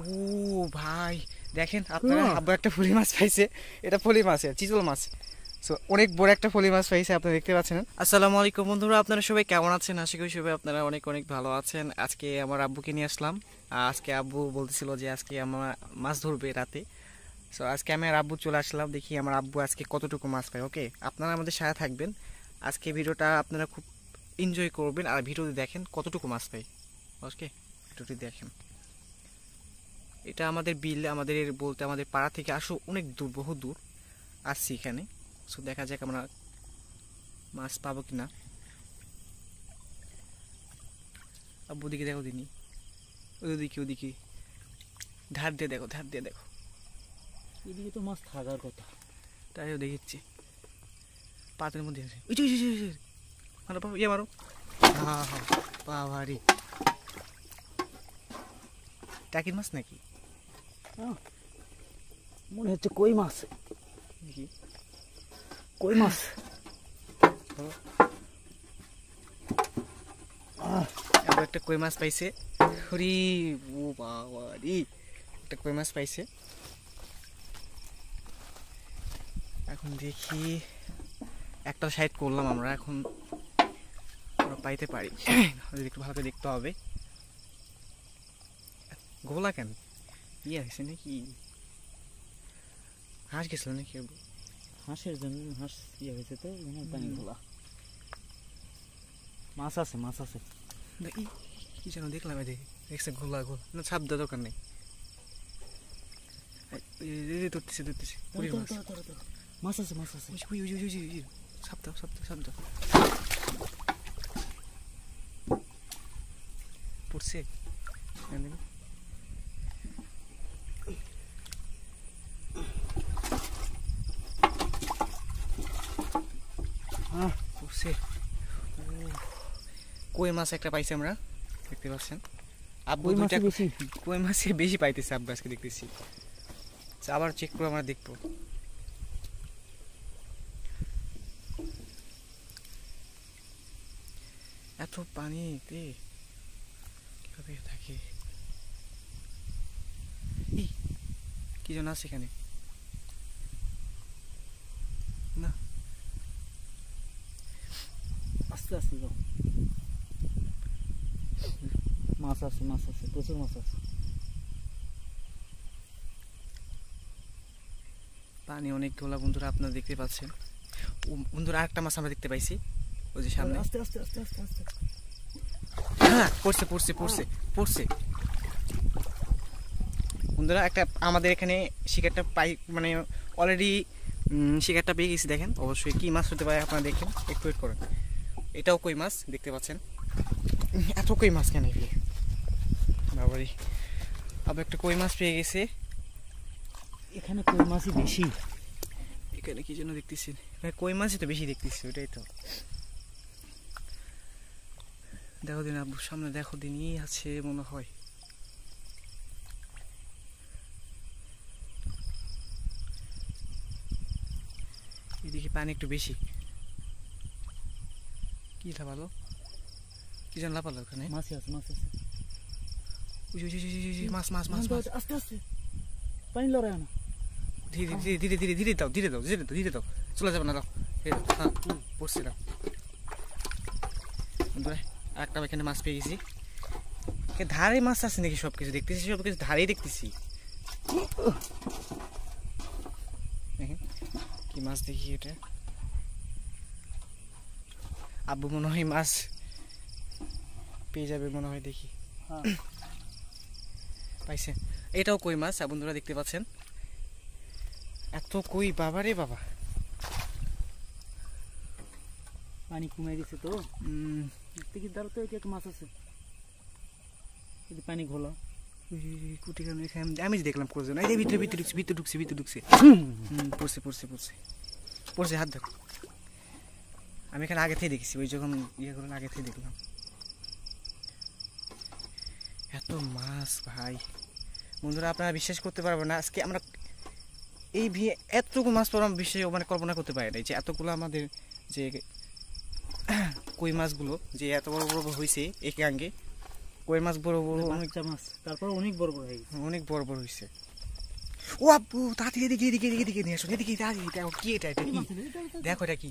ও ভাই দেখেন আপনারা আব্বু একটা ফলি মাছ পাইছে এটা ফলি মাছ চিতল মাছ সো অনেক বড় একটা ফলি মাছ পাইছে আপনারা দেখতে পাচ্ছেন আসসালামু আলাইকুম বন্ধুরা আপনারা সবাই কেমন আছেন আশা করি সবাই আপনারা অনেক অনেক ভালো আছেন আজকে আমার আব্বুকে নিয়ে আসলাম আজকে আব্বু বলতেছিল যে আজকে আমার মাছ ধরবে রাতে সো আজকে আমি আর আব্বু চলে আসলাম দেখি আমার আব্বু আজকে কতটুকু মাছ পায় ওকে আপনারা আমাদের সাথে থাকবেন আজকে ভিডিওটা আপনারা খুব এনজয় করবেন আর ভিডিওটি দেখেন কতটুকু মাছ পাই ওকে ভিডিওটি দেখেন এটা আমাদের বিল আমাদের বলতে আমাদের পাড়া থেকে আসো অনেক দূর বহু দূর আসছি এখানে সো দেখা যাক আমরা মাছ পাবো কি না আব্বু দেখো দিনি ওদিকে ওদিকে ধার দিয়ে দেখো ধার দিয়ে দেখো এদিকে তো মাছ থাকার কথা তাই ও দেখেছি পাতের মধ্যে আছে ওই মারো পাবো ইয়ে মারো হা হা বাবা রে টাকির মাছ নাকি মনে হচ্ছে কই মাছ কই মাছ একটা কই মাছ পাইছে হরি ও বাবা রে একটা কই মাছ পাইছে এখন দেখি একটা সাইড করলাম আমরা এখন আমরা পাইতে পারি একটু ভালো করে দেখতে হবে গোলা কেন ইয়ে হয়েছে নাকি হাঁস গেছিল নাকি হাঁসের জন্য হাঁস ইয়ে হয়েছে তো পানি খোলা মাছ আছে মাছ আছে কি যেন দেখলাম দেখি দেখছে ঘোলা ঘোলা না ছাপ দা দোকান নেই পড়ছে আছে কই মাছ একটা পাইছি আমরা দেখতে পাচ্ছেন আব্বু দুইটা কই মাছে বেশি পাইতেছে আব্বু আজকে দেখতেছি আচ্ছা, আবার চেক করে আমরা দেখবো এত পানিতে কিভাবে থাকে কি জন আছে এখানে মাছ আছে পানি অনেক গোলা বন্ধুরা আপনারা দেখতে পাচ্ছেন বন্ধুরা আরেকটা মাছ আমরা দেখতে পাইছি ওই যে সামনে আস্তে আস্তে আস্তে আস্তে আস্তে হ্যাঁ পড়ছে পড়ছে পড়ছে পড়ছে বন্ধুরা একটা আমাদের এখানে শিকারটা পাই মানে অলরেডি শিকারটা পেয়ে গেছি দেখেন অবশ্যই কী মাছ হতে পারে আপনারা দেখেন একটু ওয়েট করেন এটাও কই মাছ দেখতে পাচ্ছেন এত কই মাছ কেন বাবারি আবার একটা কই মাছ পেয়ে গেছে এখানে কই মাছই বেশি এখানে কি জন্য দেখতেছেন হ্যাঁ, কই মাছই তো বেশি দেখতেছি ওটাই তো দেখো দিন আব্বুর সামনে দেখো দিনই আছে মনে হয় এদিকে পানি একটু বেশি কি লাফালো কি যেন লাফালো ওখানে মাছ আছে মাছ আছে মাছ মাছ মাছ আস্তে আস্তে দাও দাও হ্যাঁ, মাছ পেয়ে গেছি ধারে মাছ আছে নাকি সব কিছু দেখতেছি সব কিছু দেখতেছি কি মাছ দেখি এটা আব্বু মনে হয় মাছ পেয়ে যাবে মনে হয় দেখি হ্যাঁ। পাইছে এটাও কই মাছ হ্যাঁ, বন্ধুরা দেখতে পাচ্ছেন এত কই বাবা রে বাবা পানি কমে গেছে তো দেখি তো একটু মাছ আছে যদি পানি ঘোলা কুটি আমি দেখলাম করছে না এই ভিতরে ভিতরে ঢুকছে ভিতরে ঢুকছে ভিতরে ঢুকছে পড়ছে পড়ছে পড়ছে পড়ছে হাত দেখো আমি এখানে আগে থেকে দেখেছি ওই যখন ইয়ে করলাম আগে থেকে দেখলাম এত মাছ ভাই বন্ধুরা আপনারা বিশ্বাস করতে পারবো না আজকে আমরা এই ভিয়ে এতটুকু মাছ তো আমরা বিশ্বাস মানে কল্পনা করতে পারি না যে এতগুলো আমাদের যে কই মাছগুলো যে এত বড় বড় হয়েছে একে আঙ্গে কই মাছ বড় বড় অনেকটা মাছ তারপর অনেক বড় বড় হয়েছে অনেক বড় বড় হয়েছে ও আপু তাড়াতাড়ি এদিকে এদিকে এদিকে এদিকে নিয়ে আসুন এদিকে তাড়াতাড়ি দেখো কি এটা এটা কি দেখো এটা কি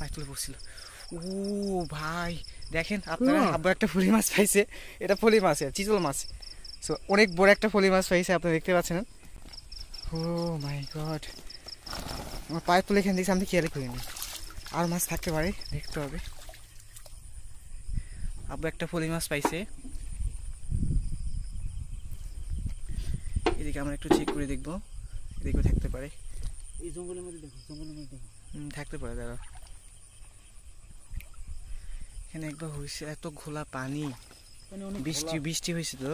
পায়ে তুলে পড়ছিল ও ভাই দেখেন আপনারা আব্বু একটা ফলি মাছ পাইছে এটা ফলি মাছ আর চিতল মাছ সো অনেক বড় একটা ফলি মাছ পাইছে আপনি দেখতে পাচ্ছেন ও মাই গড আমার পায়ে তুলে এখান দেখছি আমি খেয়ালই করিনি আর মাছ থাকতে পারে দেখতে হবে আব্বু একটা ফলি মাছ পাইছে এদিকে আমরা একটু চেক করে দেখবো এদিকেও থাকতে পারে এই জঙ্গলের মধ্যে দেখো জঙ্গলের মধ্যে দেখো থাকতে পারে দাঁড়া এখানে একবার হয়েছে এত ঘোলা পানি বৃষ্টি বৃষ্টি হয়েছে তো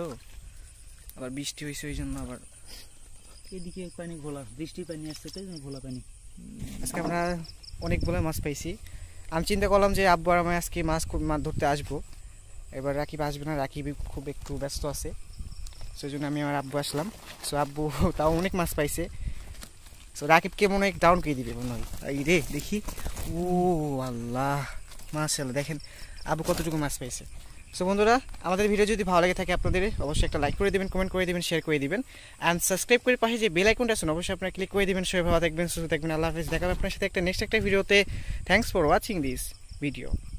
আবার বৃষ্টি হয়েছে ওই জন্য আবার এদিকে পানি ঘোলা বৃষ্টি পানি আসছে তো ঘোলা পানি আজকে আমরা অনেকগুলো মাছ পাইছি আমি চিন্তা করলাম যে আব্বু আর আমি আজকে মাছ মাছ ধরতে আসবো এবার রাকিব আসবে না রাকিব খুব একটু ব্যস্ত আছে সেই জন্য আমি আমার আব্বু আসলাম সো আব্বু তাও অনেক মাছ পাইছে সো রাকিবকে মনে হয় ডাউন করে দিবে মনে হয় এই রে দেখি ও আল্লাহ মাশাল্লাহ দেখেন আবু কতটুকু মাছ পেয়েছে সো বন্ধুরা আমাদের ভিডিও যদি ভালো লাগে থাকে আপনাদের অবশ্যই একটা লাইক করে দেবেন কমেন্ট করে দেবেন শেয়ার করে দেবেন অ্যান্ড সাবস্ক্রাইব করে পাশে যে বেল আইকনটা আছেন অবশ্যই আপনারা ক্লিক করে দেবেন সেভাবে দেখবেন সুস্থ দেখবেন আল্লাহ হাফিজ দেখাবেন আপনার সাথে একটা নেক্সট একটা ভিডিওতে thanks for watching this video